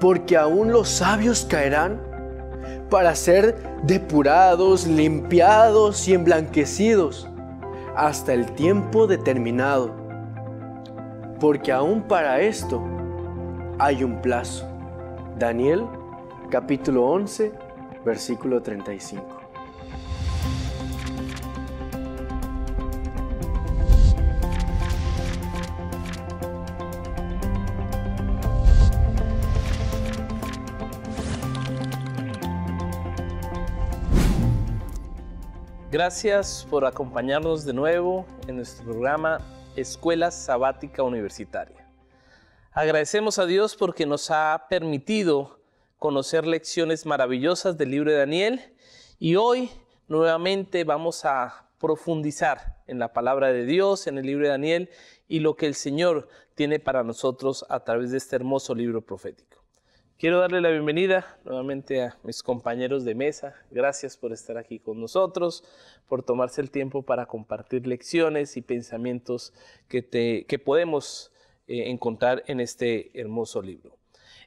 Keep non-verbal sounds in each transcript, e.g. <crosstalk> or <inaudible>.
porque aún los sabios caerán para ser depurados, limpiados y emblanquecidos hasta el tiempo determinado, porque aún para esto hay un plazo. Daniel capítulo 11, versículo 35. Gracias por acompañarnos de nuevo en nuestro programa Escuela Sabática Universitaria. Agradecemos a Dios porque nos ha permitido conocer lecciones maravillosas del libro de Daniel y hoy nuevamente vamos a profundizar en la palabra de Dios, en el libro de Daniel y lo que el Señor tiene para nosotros a través de este hermoso libro profético. Quiero darle la bienvenida nuevamente a mis compañeros de mesa. Gracias por estar aquí con nosotros, por tomarse el tiempo para compartir lecciones y pensamientos que, podemos eh, encontrar en este hermoso libro.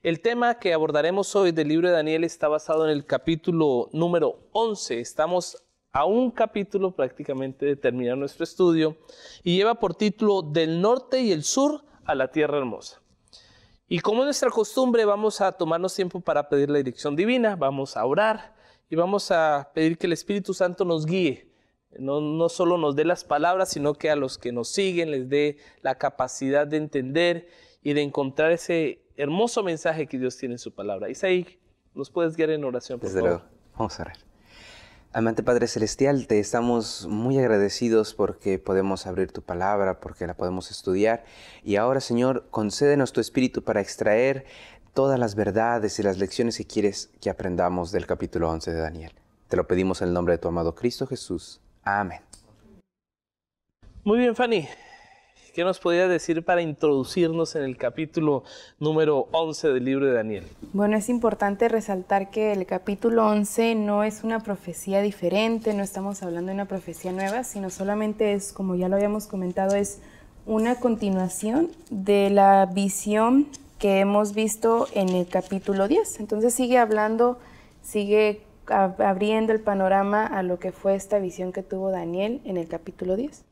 El tema que abordaremos hoy del libro de Daniel está basado en el capítulo número 11. Estamos a un capítulo prácticamente de terminar nuestro estudio y lleva por título Del norte y el sur a la tierra hermosa. Y como es nuestra costumbre, vamos a tomarnos tiempo para pedir la dirección divina, vamos a orar y vamos a pedir que el Espíritu Santo nos guíe. No, solo nos dé las palabras, sino que a los que nos siguen les dé la capacidad de entender y de encontrar ese hermoso mensaje que Dios tiene en su palabra. Isaí, ¿nos puedes guiar en oración, por Desde favor? Luego. Vamos a orar. Amante Padre Celestial, te estamos muy agradecidos porque podemos abrir tu palabra, porque la podemos estudiar. Y ahora, Señor, concédenos tu espíritu para extraer todas las verdades y las lecciones que quieres que aprendamos del capítulo 11 de Daniel. Te lo pedimos en el nombre de tu amado Cristo Jesús. Amén. Muy bien, Fanny. ¿Qué nos podría decir para introducirnos en el capítulo número 11 del libro de Daniel? Bueno, es importante resaltar que el capítulo 11 no es una profecía diferente, no estamos hablando de una profecía nueva, sino solamente es, como ya lo habíamos comentado, es una continuación de la visión que hemos visto en el capítulo 10. Entonces sigue hablando, sigue abriendo el panorama a lo que fue esta visión que tuvo Daniel en el capítulo 10.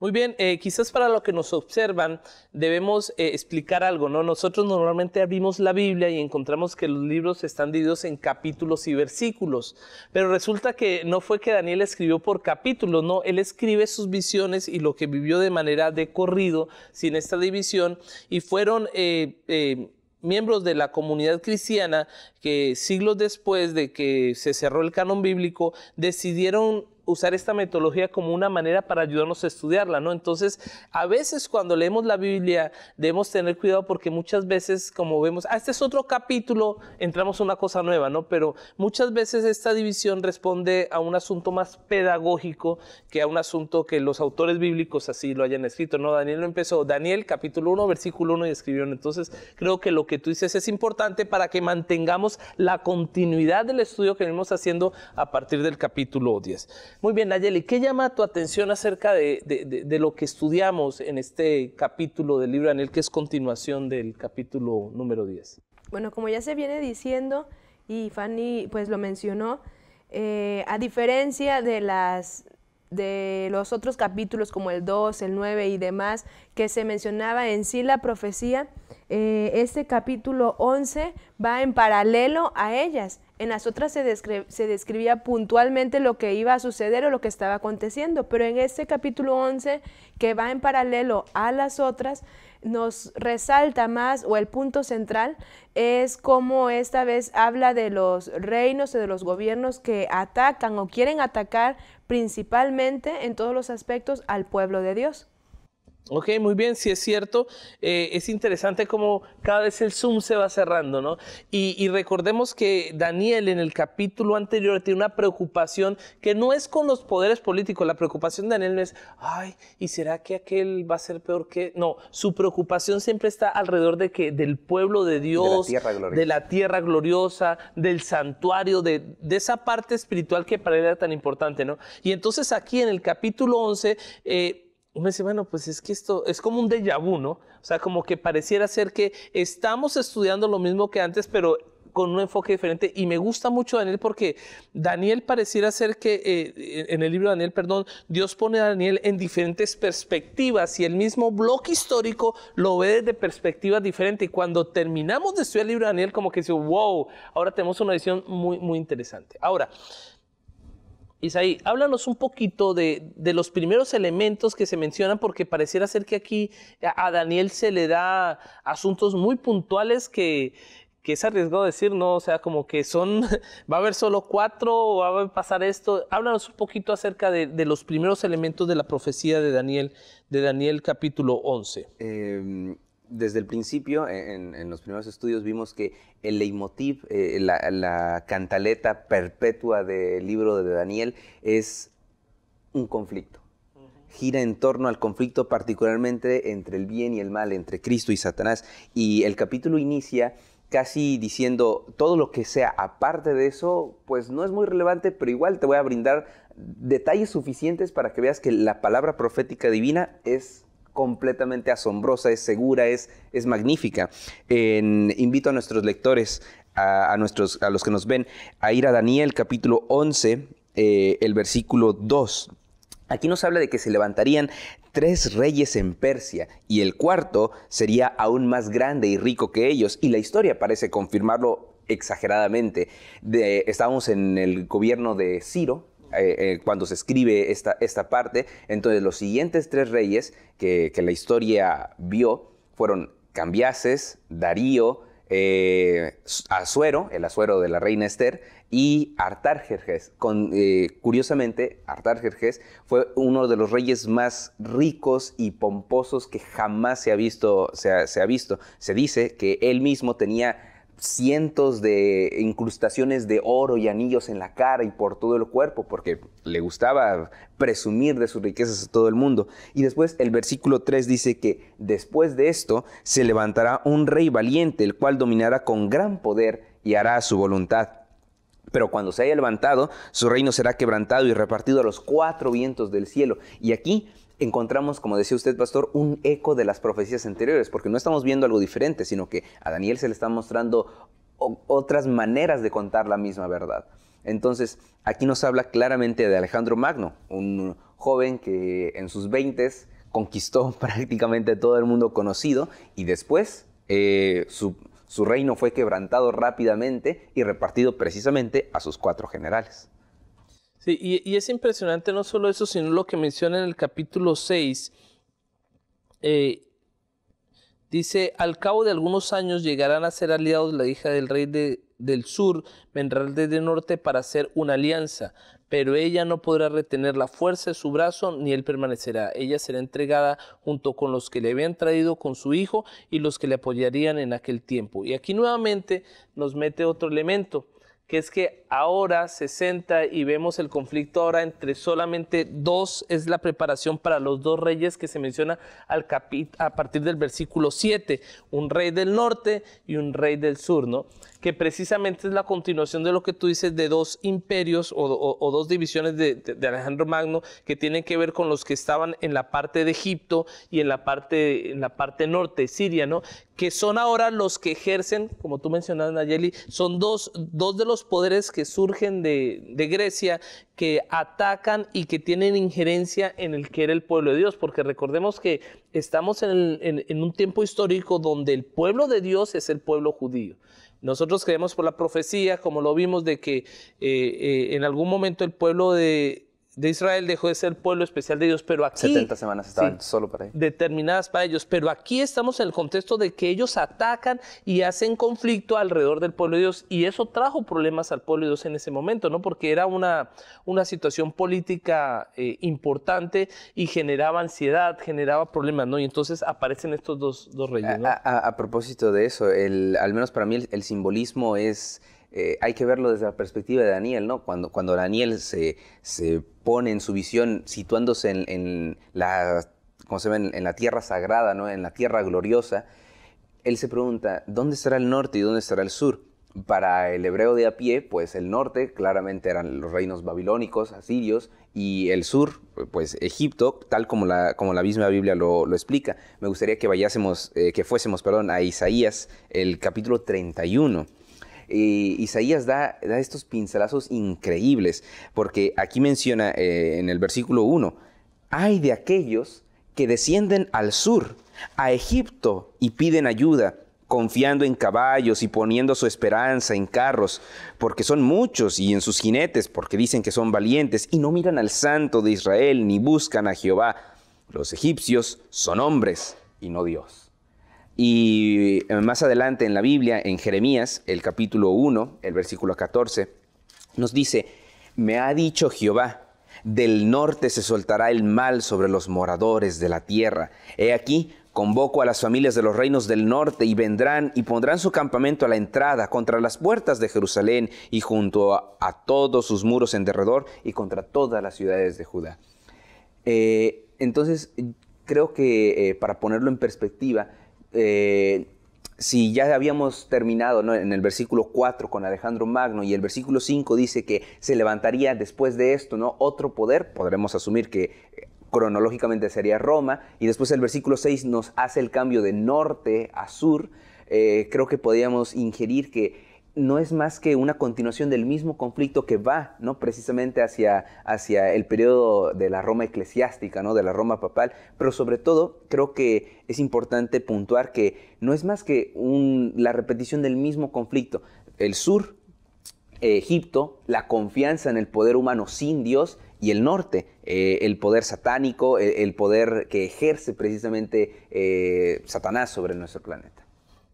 Muy bien, eh, quizás para lo que nos observan debemos eh, explicar algo, ¿no? Nosotros normalmente abrimos la Biblia y encontramos que los libros están divididos en capítulos y versículos, pero resulta que no fue que Daniel escribió por capítulos, no, él escribe sus visiones y lo que vivió de manera de corrido, sin esta división, y fueron... Eh, miembros de la comunidad cristiana que siglos después de que se cerró el canon bíblico decidieron usar esta metodología como una manera para ayudarnos a estudiarla, ¿no? Entonces, a veces cuando leemos la Biblia debemos tener cuidado porque muchas veces, como vemos, ah, este es otro capítulo, entramos a una cosa nueva, ¿no? Pero muchas veces esta división responde a un asunto más pedagógico que a un asunto que los autores bíblicos así lo hayan escrito, ¿no? Daniel lo empezó, Daniel capítulo 1, versículo 1 y escribieron. Entonces, creo que lo que tú dices es importante para que mantengamos la continuidad del estudio que venimos haciendo a partir del capítulo 10. Muy bien, Nayeli, ¿qué llama tu atención acerca de, lo que estudiamos en este capítulo del libro Anel, que es continuación del capítulo número 10? Bueno, como ya se viene diciendo y Fanny pues lo mencionó, eh, a diferencia de las de los otros capítulos como el 2, el 9 y demás, que se mencionaba en sí la profecía, eh, este capítulo 11 va en paralelo a ellas. En las otras se, se, describía puntualmente lo que iba a suceder o lo que estaba aconteciendo, pero en este capítulo 11, que va en paralelo a las otras, nos resalta más, o el punto central, es cómo esta vez habla de los reinos y de los gobiernos que atacan o quieren atacar principalmente en todos los aspectos al pueblo de Dios. Ok, muy bien, si es cierto. Eh, es interesante como cada vez el Zoom se va cerrando, ¿no? Y, recordemos que Daniel en el capítulo anterior tiene una preocupación que no es con los poderes políticos. La preocupación de Daniel no es, ay, ¿y será que aquel va a ser peor que...? No, su preocupación siempre está alrededor de que del pueblo de Dios, de la tierra gloriosa, del santuario, de, esa parte espiritual que para él era tan importante, ¿no? Y entonces aquí en el capítulo 11 me dice, bueno, pues es que esto es como un déjà vu, ¿no? O sea, como que pareciera ser que estamos estudiando lo mismo que antes, pero con un enfoque diferente. Y me gusta mucho Daniel porque Daniel pareciera ser que eh, en el libro de Daniel, perdón, Dios pone a Daniel en diferentes perspectivas y el mismo bloque histórico lo ve desde perspectivas diferentes. Y cuando terminamos de estudiar el libro de Daniel, como que dice, wow, ahora tenemos una visión muy, muy interesante. Ahora, Isaí, háblanos un poquito de, los primeros elementos que se mencionan, porque pareciera ser que aquí a Daniel se le da asuntos muy puntuales que, que es arriesgado decir, ¿no? O sea, como que son, <laughs> va a haber solo cuatro, va a pasar esto. Háblanos un poquito acerca de, de los primeros elementos de la profecía de Daniel, de Daniel capítulo 11. Eh, em, desde el principio, e-, en, los primeros estudios, vimos que el leitmotiv, eh, la, cantaleta perpetua del libro de Daniel es un conflicto. Gira en torno al conflicto particularmente entre el bien y el mal, entre Cristo y Satanás. Y el capítulo inicia casi diciendo, todo lo que sea aparte de eso, pues no es muy relevante, pero igual te voy a brindar detalles suficientes para que veas que la palabra profética divina es completamente asombrosa, es segura, es, es magnífica. invito a nuestros lectores, a, nuestros, a los que nos ven, a ir a Daniel capítulo 11, eh, el versículo 2. Aquí nos habla de que se levantarían tres reyes en Persia y el cuarto sería aún más grande y rico que ellos y la historia parece confirmarlo exageradamente. Estamos en el gobierno de Ciro, eh, eh, cuando se escribe esta, esta parte. Entonces los siguientes tres reyes que, la historia vio fueron Cambiases, Darío, eh, Azuero, el Azuero de la reina Esther, y Artajerjes. curiosamente, Artajerjes fue uno de los reyes más ricos y pomposos que jamás se ha visto. se ha visto. Se dice que él mismo tenía cientos de incrustaciones de oro y anillos en la cara y por todo el cuerpo, porque le gustaba presumir de sus riquezas a todo el mundo. Y después el versículo 3 dice que después de esto se levantará un rey valiente, el cual dominará con gran poder y hará su voluntad. Pero cuando se haya levantado, su reino será quebrantado y repartido a los cuatro vientos del cielo. Y aquí encontramos, como decía usted, pastor, un eco de las profecías anteriores, porque no estamos viendo algo diferente, sino que a Daniel se le está mostrando otras maneras de contar la misma verdad. Entonces, aquí nos habla claramente de Alejandro Magno, un joven que en sus 20 conquistó <laughs> prácticamente todo el mundo conocido y después eh, su reino fue quebrantado rápidamente y repartido precisamente a sus cuatro generales. Sí, y, es impresionante no solo eso, sino lo que menciona en el capítulo 6. Eh, dice, al cabo de algunos años llegarán a ser aliados la hija del rey del sur, vendrá desde norte para hacer una alianza, pero ella no podrá retener la fuerza de su brazo ni él permanecerá. Ella será entregada junto con los que le habían traído con su hijo y los que le apoyarían en aquel tiempo. Y aquí nuevamente nos mete otro elemento que es que ahora se senta y vemos el conflicto ahora entre solamente dos, es la preparación para los dos reyes que se menciona al a partir del versículo 7, un rey del norte y un rey del sur, ¿no? que precisamente es la continuación de lo que tú dices de dos imperios o, dos divisiones de, Alejandro Magno que tienen que ver con los que estaban en la parte de Egipto y en la parte, en la parte norte, Siria, ¿no? Que son ahora los que ejercen, como tú mencionas, Nayeli, son dos, dos de los poderes que surgen de, Grecia que atacan y que tienen injerencia en el que era el pueblo de Dios, porque recordemos que estamos en, en un tiempo histórico donde el pueblo de Dios es el pueblo judío. Nosotros creemos por la profecía, como lo vimos, de que eh, eh, en algún momento el pueblo de de Israel dejó de ser pueblo especial de Dios, pero aquí... 70 semanas estaban solo para ellos. Determinadas para ellos, pero aquí estamos en el contexto de que ellos atacan y hacen conflicto alrededor del pueblo de Dios, y eso trajo problemas al pueblo de Dios en ese momento, ¿no? Porque era una, una situación política eh, importante y generaba ansiedad, generaba problemas, ¿no? Y entonces aparecen estos dos, dos reyes, A, propósito de eso, el, al menos para mí el, simbolismo es... Eh, hay que verlo desde la perspectiva de Daniel, ¿no? Cuando, cuando Daniel se, se pone en su visión, situándose en, la, se En, la tierra sagrada, ¿no? en la tierra gloriosa, él se pregunta, ¿dónde estará el norte y dónde estará el sur? Para el hebreo de a pie, pues el norte claramente eran los reinos babilónicos, asirios, y el sur, pues Egipto, tal como la, como la misma Biblia lo, explica. Me gustaría que vayásemos, eh, que fuésemos, perdón, a Isaías, el capítulo 31. Isaías da, estos pincelazos increíbles, porque aquí menciona eh, en el versículo 1, hay de aquellos que descienden al sur, a Egipto, y piden ayuda, confiando en caballos y poniendo su esperanza en carros, porque son muchos y en sus jinetes, porque dicen que son valientes, y no miran al santo de Israel, ni buscan a Jehová. Los egipcios son hombres y no Dios. Y eh, más adelante en la Biblia, en Jeremías, el capítulo 1, el versículo 14, nos dice, me ha dicho Jehová, del norte se soltará el mal sobre los moradores de la tierra. He aquí, convoco a las familias de los reinos del norte y vendrán y pondrán su campamento a la entrada, contra las puertas de Jerusalén y junto a, todos sus muros en derredor y contra todas las ciudades de Judá. Eh, entonces, creo que eh, para ponerlo en perspectiva, eh, si ya habíamos terminado en el versículo 4 con Alejandro Magno y el versículo 5 dice que se levantaría después de esto ¿no? otro poder, podremos asumir que eh, cronológicamente sería Roma, y después el versículo 6 nos hace el cambio de norte a sur, eh, creo que podríamos ingerir que no es más que una continuación del mismo conflicto que va ¿no? precisamente hacia, hacia el periodo de la Roma eclesiástica, ¿no? de la Roma papal, pero sobre todo creo que es importante puntuar que no es más que la repetición del mismo conflicto. El sur, Egipto, la confianza en el poder humano sin Dios y el norte, eh, el poder satánico, el, poder que ejerce precisamente eh, Satanás sobre nuestro planeta.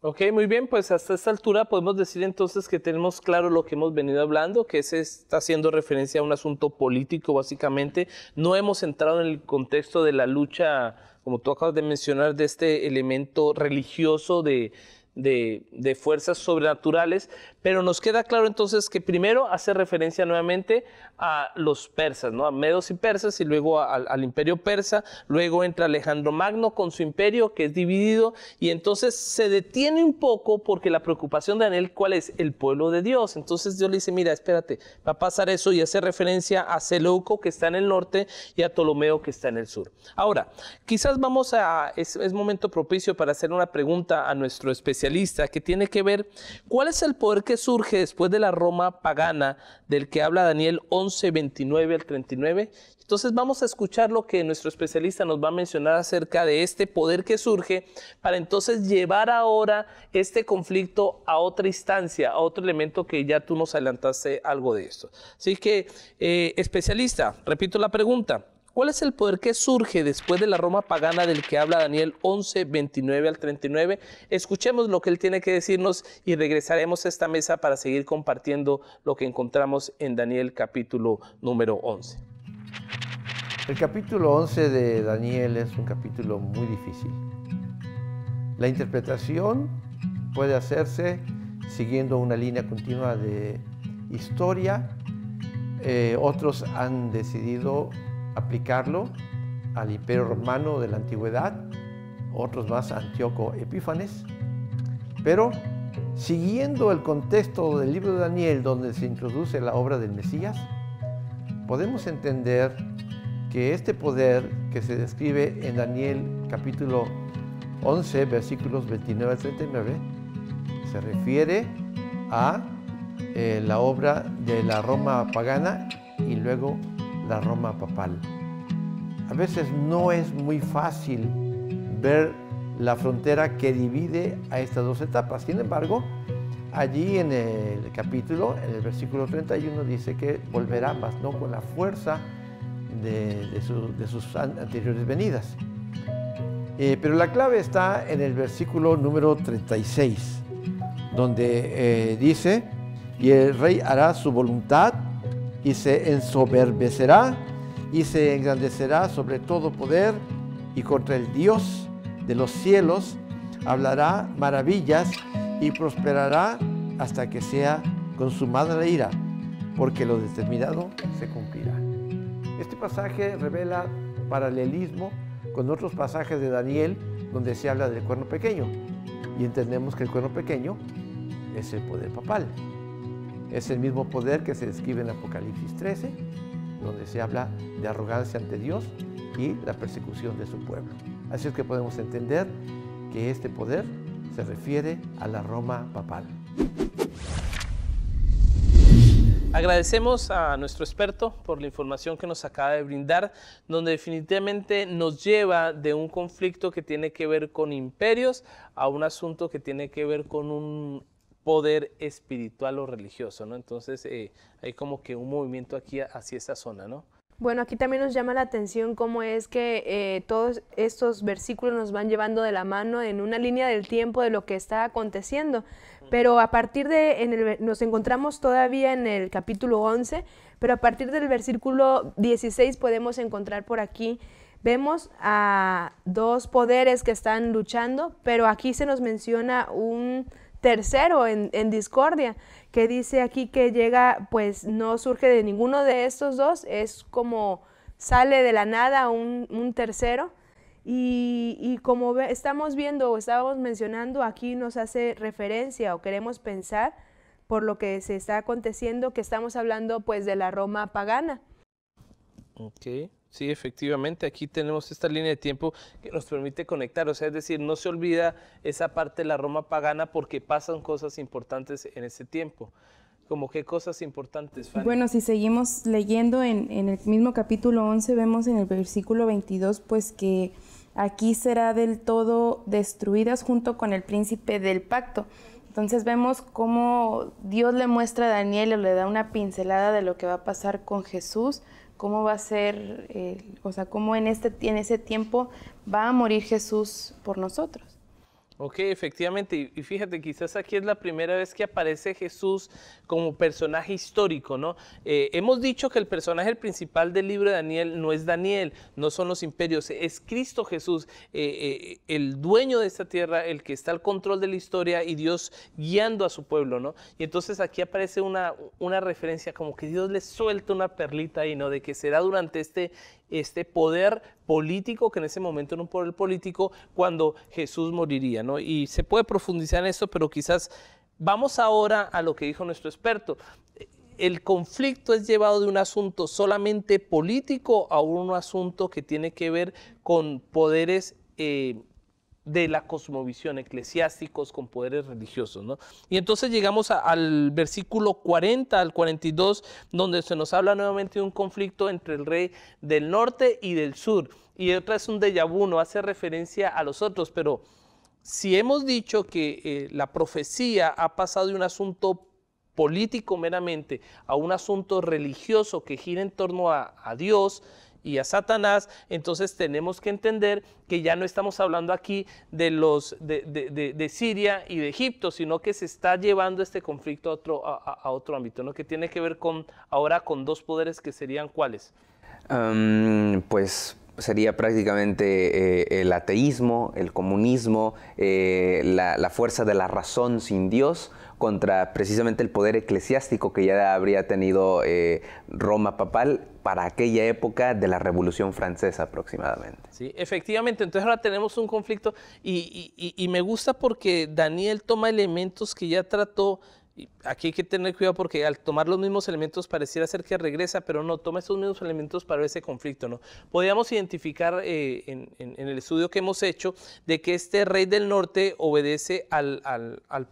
Ok, muy bien, pues hasta esta altura podemos decir entonces que tenemos claro lo que hemos venido hablando, que se está haciendo referencia a un asunto político básicamente. No hemos entrado en el contexto de la lucha, como tú acabas de mencionar, de este elemento religioso de, de, fuerzas sobrenaturales, pero nos queda claro entonces que primero hace referencia nuevamente a los persas, ¿no? a medos y persas y luego al imperio persa, luego entra Alejandro Magno con su imperio que es dividido y entonces se detiene un poco porque la preocupación de Anel ¿cuál es? El pueblo de Dios. Entonces Dios le dice, mira, espérate, va a pasar eso y hace referencia a Seleuco que está en el norte y a Ptolomeo que está en el sur. Ahora, quizás vamos a, es, es momento propicio para hacer una pregunta a nuestro especialista especialista, que tiene que ver cuál es el poder que surge después de la Roma pagana del que habla Daniel 11, 29 al 39. Entonces vamos a escuchar lo que nuestro especialista nos va a mencionar acerca de este poder que surge para entonces llevar ahora este conflicto a otra instancia, a otro elemento que ya tú nos adelantaste algo de esto. Así que, eh, especialista, repito la pregunta. ¿Cuál es el poder que surge después de la Roma pagana del que habla Daniel 11, 29 al 39? Escuchemos lo que él tiene que decirnos y regresaremos a esta mesa para seguir compartiendo lo que encontramos en Daniel capítulo número 11. El capítulo 11 de Daniel es un capítulo muy difícil. La interpretación puede hacerse siguiendo una línea continua de historia. Eh, otros han decidido aplicarlo al imperio romano de la antigüedad, otros más Antíoco Epífanes, pero siguiendo el contexto del libro de Daniel donde se introduce la obra del Mesías, podemos entender que este poder que se describe en Daniel capítulo 11, versículos 29 al 39, se refiere a eh, la obra de la Roma pagana y luego la Roma papal. A veces no es muy fácil ver la frontera que divide a estas dos etapas. Sin embargo, allí en el capítulo, en el versículo 31, dice que volverá más, no con la fuerza de, sus anteriores venidas. Eh, pero la clave está en el versículo número 36, donde eh, dice, y el rey hará su voluntad y se ensoberbecerá y se engrandecerá sobre todo poder y contra el Dios de los cielos hablará maravillas y prosperará hasta que sea consumada la ira, porque lo determinado se cumplirá. Este pasaje revela paralelismo con otros pasajes de Daniel donde se habla del cuerno pequeño y entendemos que el cuerno pequeño es el poder papal. Es el mismo poder que se describe en Apocalipsis 13, donde se habla de arrogancia ante Dios y la persecución de su pueblo. Así es que podemos entender que este poder se refiere a la Roma papal. Agradecemos a nuestro experto por la información que nos acaba de brindar, donde definitivamente nos lleva de un conflicto que tiene que ver con imperios a un asunto que tiene que ver con un poder espiritual o religioso, ¿no? Entonces eh, hay como que un movimiento aquí hacia esa zona, ¿no? Bueno, aquí también nos llama la atención cómo es que eh, todos estos versículos nos van llevando de la mano en una línea del tiempo de lo que está aconteciendo. Pero a partir de, en el, nos encontramos todavía en el capítulo 11, pero a partir del versículo 16 podemos encontrar por aquí, vemos a dos poderes que están luchando, pero aquí se nos menciona un tercero en, discordia, que dice aquí que llega, pues no surge de ninguno de estos dos, es como sale de la nada un, tercero. Y, como estamos viendo o estábamos mencionando, aquí nos hace referencia o queremos pensar por lo que se está aconteciendo, que estamos hablando pues de la Roma pagana. Okay. Sí, efectivamente, aquí tenemos esta línea de tiempo que nos permite conectar, o sea, es decir, no se olvida esa parte de la Roma pagana porque pasan cosas importantes en ese tiempo. Como qué cosas importantes, Fanny? Bueno, si seguimos leyendo en, el mismo capítulo 11, vemos en el versículo 22, pues que aquí será del todo destruidas junto con el príncipe del pacto. Entonces vemos cómo Dios le muestra a Daniel o le da una pincelada de lo que va a pasar con Jesús cómo va a ser, eh, o sea, cómo en, este, en ese tiempo va a morir Jesús por nosotros. Ok, efectivamente. Y fíjate, quizás aquí es la primera vez que aparece Jesús como personaje histórico, ¿no? Eh, hemos dicho que el personaje principal del libro de Daniel no es Daniel, no son los imperios, es Cristo Jesús, eh, eh, el dueño de esta tierra, el que está al control de la historia y Dios guiando a su pueblo, ¿no? Y entonces aquí aparece una, una referencia como que Dios le suelta una perlita ahí, ¿no? De que será durante este este poder político, que en ese momento era un poder político, cuando Jesús moriría. ¿no? Y se puede profundizar en esto, pero quizás vamos ahora a lo que dijo nuestro experto. El conflicto es llevado de un asunto solamente político a un asunto que tiene que ver con poderes eh, de la cosmovisión, eclesiásticos con poderes religiosos. ¿no? Y entonces llegamos al versículo 40 al 42, donde se nos habla nuevamente de un conflicto entre el rey del norte y del sur. Y otra es un de vu, no hace referencia a los otros, pero si hemos dicho que eh, la profecía ha pasado de un asunto político meramente a un asunto religioso que gira en torno a Dios, y a Satanás, entonces tenemos que entender que ya no estamos hablando aquí de, los, de, Siria y de Egipto, sino que se está llevando este conflicto a otro, a, otro ámbito, ¿no? que tiene que ver con, ahora con dos poderes que serían cuáles. pues sería prácticamente eh, el ateísmo, el comunismo, eh, la, fuerza de la razón sin Dios, contra precisamente el poder eclesiástico que ya habría tenido eh, Roma papal para aquella época de la Revolución Francesa aproximadamente. Sí, efectivamente, entonces ahora tenemos un conflicto y me gusta porque Daniel toma elementos que ya trató aquí hay que tener cuidado porque al tomar los mismos elementos pareciera ser que regresa, pero no, toma esos mismos elementos para ese conflicto. ¿no? Podríamos identificar eh, en, el estudio que hemos hecho de que este rey del norte obedece al,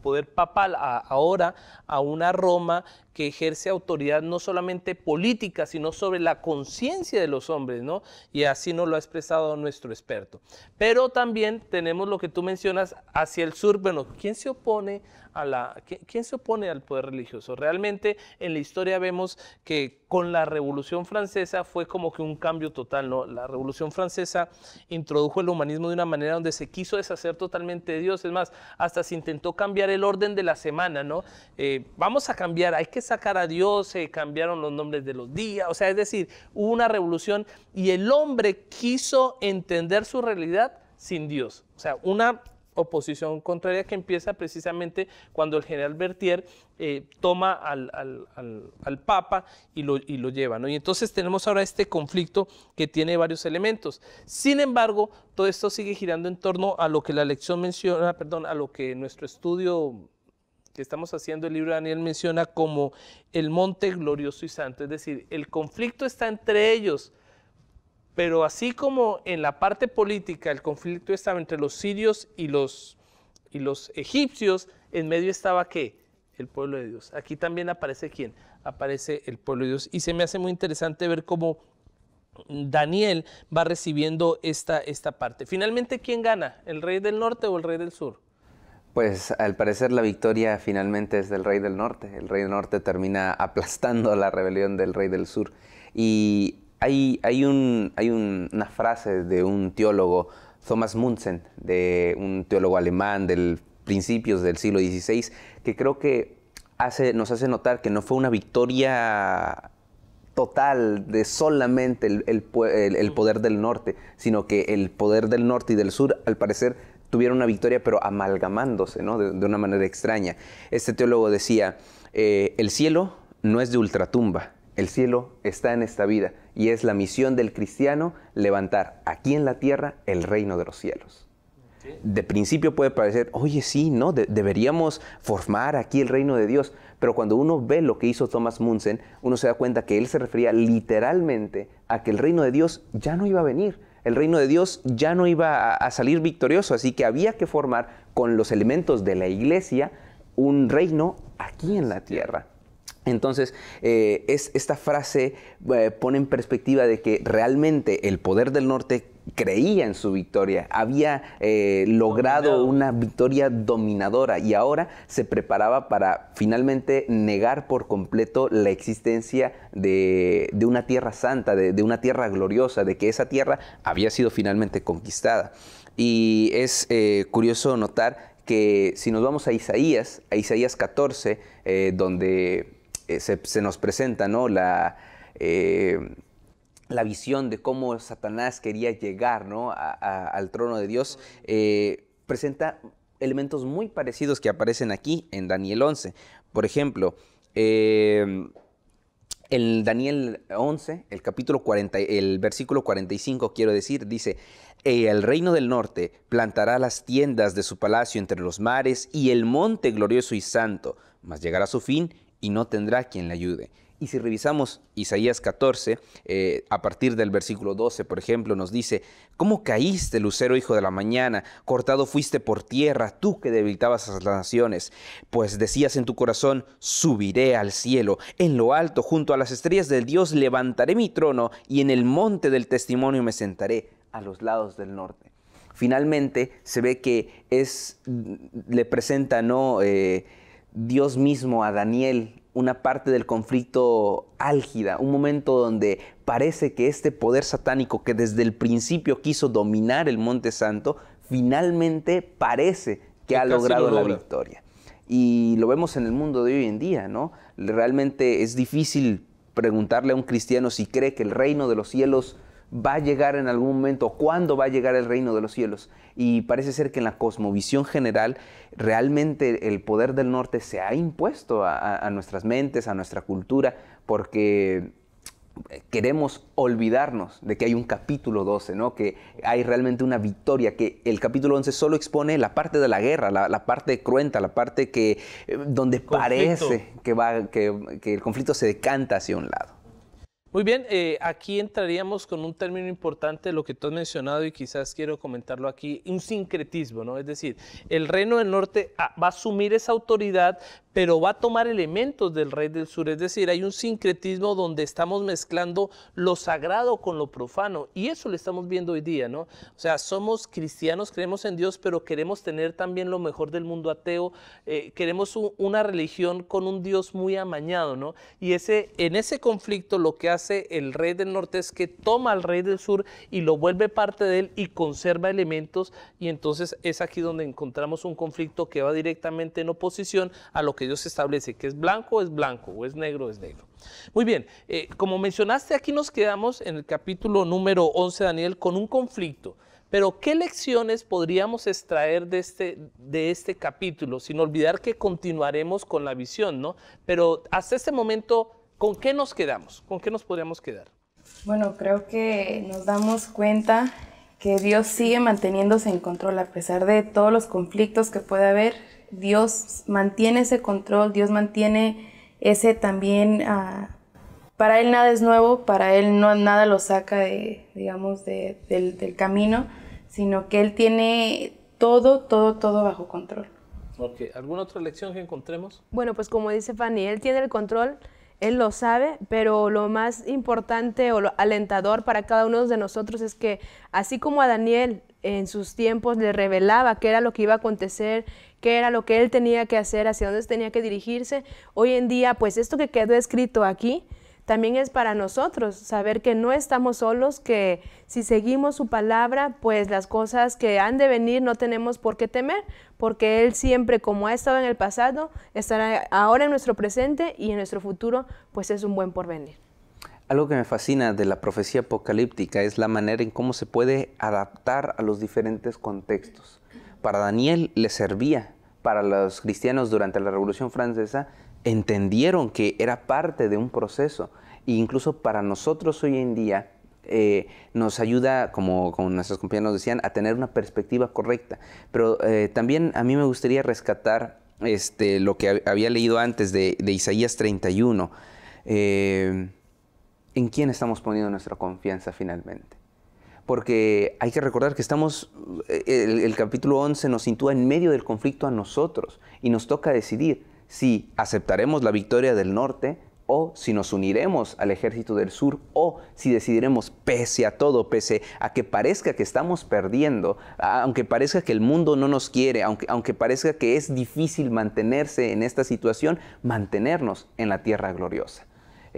poder papal, ahora a una Roma que ejerce autoridad no solamente política, sino sobre la conciencia de los hombres, ¿no? Y así nos lo ha expresado nuestro experto. Pero también tenemos lo que tú mencionas hacia el sur. Bueno, ¿quién se opone a la, quién se opone al poder religioso? Realmente en la historia vemos que con la Revolución Francesa fue como que un cambio total, ¿no? La Revolución Francesa introdujo el humanismo de una manera donde se quiso deshacer totalmente de Dios, es más, hasta se intentó cambiar el orden de la semana, ¿no? Eh, vamos a cambiar, hay que sacar a Dios, se cambiaron los nombres de los días, o sea, es decir, hubo una revolución y el hombre quiso entender su realidad sin Dios, o sea, una oposición contraria que empieza precisamente cuando el general Bertier eh, toma al, al, al, Papa y lo, y lo lleva. Y entonces tenemos ahora este conflicto que tiene varios elementos. Sin embargo, todo esto sigue girando en torno a lo que la lección menciona, perdón, a lo que nuestro estudio que estamos haciendo, el libro de Daniel menciona como el monte glorioso y santo. Es decir, el conflicto está entre ellos, pero así como en la parte política el conflicto estaba entre los sirios y los, y los egipcios, en medio estaba qué? El pueblo de Dios. Aquí también aparece quién? Aparece el pueblo de Dios. Y se me hace muy interesante ver cómo Daniel va recibiendo esta, esta parte. Finalmente, ¿quién gana? ¿El rey del norte o el rey del sur? Pues al parecer la victoria finalmente es del rey del norte. El rey del norte termina <laughs> aplastando la rebelión del rey del sur. Y hay, un, una frase de un teólogo, Thomas Munzen, de un teólogo alemán del principios del siglo XVI, que creo que nos hace notar que no fue una victoria total de solamente el, poder del norte, sino que el poder del norte y del sur, al parecer, tuvieron una victoria, pero amalgamándose, ¿no? De, una manera extraña. Este teólogo decía, eh, el cielo no es de ultratumba, el cielo está en esta vida y es la misión del cristiano levantar aquí en la tierra el reino de los cielos. De principio puede parecer, oye, sí, no, deberíamos formar aquí el reino de Dios. Pero cuando uno ve lo que hizo Thomas Munsen, uno se da cuenta que él se refería literalmente a que el reino de Dios ya no iba a venir. El reino de Dios ya no iba a salir victorioso. Así que había que formar con los elementos de la iglesia un reino aquí en la tierra. Entonces, eh, es, esta frase eh, pone en perspectiva de que realmente el poder del norte creía en su victoria, había eh, logrado una victoria dominadora y ahora se preparaba para finalmente negar por completo la existencia de, una tierra santa, de, una tierra gloriosa, de que esa tierra había sido finalmente conquistada. Y es curioso notar que si nos vamos a Isaías, a Isaías 14, donde eh, se, nos presenta ¿no? la, eh, la visión de cómo Satanás quería llegar al trono de Dios, eh, presenta elementos muy parecidos que aparecen aquí en Daniel 11. Por ejemplo, en Daniel 11, el capítulo 40, el versículo 45, quiero decir, dice, el reino del norte plantará las tiendas de su palacio entre los mares y el monte glorioso y santo, mas llegará su fin y no tendrá quien le ayude. Y si revisamos Isaías 14, eh, a partir del versículo 12, por ejemplo, nos dice, ¿cómo caíste, Lucero, hijo de la mañana? Cortado fuiste por tierra, tú que debilitabas a las naciones. Pues decías en tu corazón, subiré al cielo, en lo alto, junto a las estrellas del Dios, levantaré mi trono, y en el monte del testimonio me sentaré, a los lados del norte. Finalmente se ve que es, le presenta no eh, Dios mismo a Daniel una parte del conflicto álgida, un momento donde parece que este poder satánico que desde el principio quiso dominar el Monte Santo, finalmente parece que, ha logrado la victoria. Y lo vemos en el mundo de hoy en día, ¿no? Realmente es difícil preguntarle a un cristiano si cree que el reino de los cielos va a llegar en algún momento, cuándo va a llegar el reino de los cielos. Y parece ser que en la cosmovisión general, realmente el poder del norte se ha impuesto a, nuestras mentes, a nuestra cultura, porque queremos olvidarnos de que hay un capítulo 12, ¿no? que hay realmente una victoria, que el capítulo 11 solo expone la parte de la guerra, la, parte cruenta, la parte que eh, donde parece que, va, que el conflicto se decanta hacia un lado. Muy bien, eh, aquí entraríamos con un término importante, lo que tú has mencionado y quizás quiero comentarlo aquí, un sincretismo, ¿no? Es decir, el reino del norte ah, va a asumir esa autoridad, pero va a tomar elementos del rey del sur. Es decir, hay un sincretismo donde estamos mezclando lo sagrado con lo profano. Y eso lo estamos viendo hoy día, ¿no? O sea, somos cristianos, creemos en Dios, pero queremos tener también lo mejor del mundo ateo. Eh, queremos una religión con un Dios muy amañado, ¿no? Y ese, en ese conflicto lo que hace el rey del norte es que toma al rey del sur y lo vuelve parte de él y conserva elementos. Y entonces es aquí donde encontramos un conflicto que va directamente en oposición a lo que Dios establece, que es blanco es blanco, o es negro es negro. Muy bien, eh, como mencionaste, aquí nos quedamos en el capítulo número 11, Daniel, con un conflicto. Pero ¿qué lecciones podríamos extraer de este, de este capítulo? Sin olvidar que continuaremos con la visión, ¿no? Pero hasta este momento, ¿con qué nos quedamos? ¿Con qué nos podríamos quedar? Bueno, creo que nos damos cuenta que Dios sigue manteniéndose en control a pesar de todos los conflictos que puede haber, Dios mantiene ese control, Dios mantiene ese también... Ah, para él nada es nuevo, para él no, nada lo saca de, digamos, del, camino, sino que él tiene todo, todo, todo bajo control. ¿Alguna otra lección que encontremos? Bueno, pues como dice Fanny, él tiene el control, él lo sabe, pero lo más importante o lo alentador para cada uno de nosotros es que así como a Daniel en sus tiempos le revelaba qué era lo que iba a acontecer, qué era lo que él tenía que hacer, hacia dónde tenía que dirigirse. Hoy en día, pues esto que quedó escrito aquí, también es para nosotros saber que no estamos solos, que si seguimos su palabra, pues las cosas que han de venir no tenemos por qué temer, porque Él siempre, como ha estado en el pasado, estará ahora en nuestro presente y en nuestro futuro, pues es un buen porvenir. Algo que me fascina de la profecía apocalíptica es la manera en cómo se puede adaptar a los diferentes contextos. Para Daniel le servía, para los cristianos durante la Revolución Francesa entendieron que era parte de un proceso. E incluso para nosotros hoy en día eh, nos ayuda, como, nuestros compañeros decían, a tener una perspectiva correcta. Pero eh, también a mí me gustaría rescatar este, lo que había leído antes de, Isaías 31 en quién estamos poniendo nuestra confianza finalmente. Porque hay que recordar que estamos, eh, el, capítulo 11 nos sitúa en medio del conflicto a nosotros y nos toca decidir si aceptaremos la victoria del norte o si nos uniremos al ejército del sur, o si decidiremos, pese a todo, pese a que parezca que estamos perdiendo, aunque parezca que el mundo no nos quiere, aunque, aunque parezca que es difícil mantenerse en esta situación, mantenernos en la tierra gloriosa.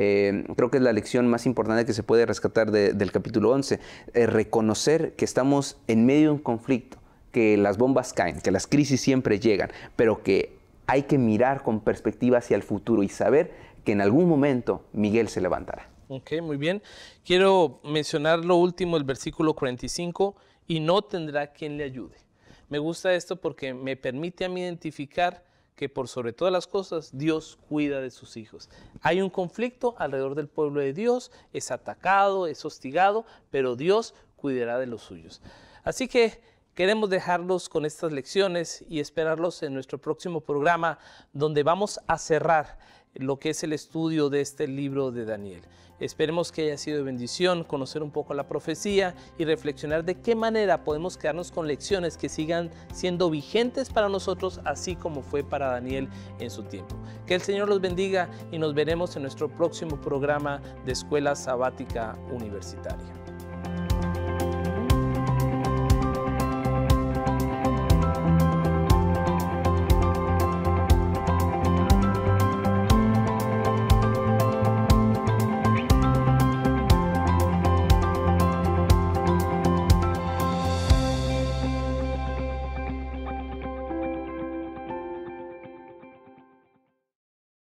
Eh, creo que es la lección más importante que se puede rescatar del capítulo 11, eh, reconocer que estamos en medio de un conflicto, que las bombas caen, que las crisis siempre llegan, pero que hay que mirar con perspectiva hacia el futuro y saber que en algún momento Miguel se levantará. Ok, muy bien. Quiero mencionar lo último, el versículo 45, y no tendrá quien le ayude. Me gusta esto porque me permite a mí identificar que por sobre todas las cosas Dios cuida de sus hijos. Hay un conflicto alrededor del pueblo de Dios, es atacado, es hostigado, pero Dios cuidará de los suyos. Así que queremos dejarlos con estas lecciones y esperarlos en nuestro próximo programa donde vamos a cerrar lo que es el estudio de este libro de Daniel. Esperemos que haya sido bendición conocer un poco la profecía y reflexionar de qué manera podemos quedarnos con lecciones que sigan siendo vigentes para nosotros, así como fue para Daniel en su tiempo. Que el Señor los bendiga y nos veremos en nuestro próximo programa de Escuela Sabática Universitaria.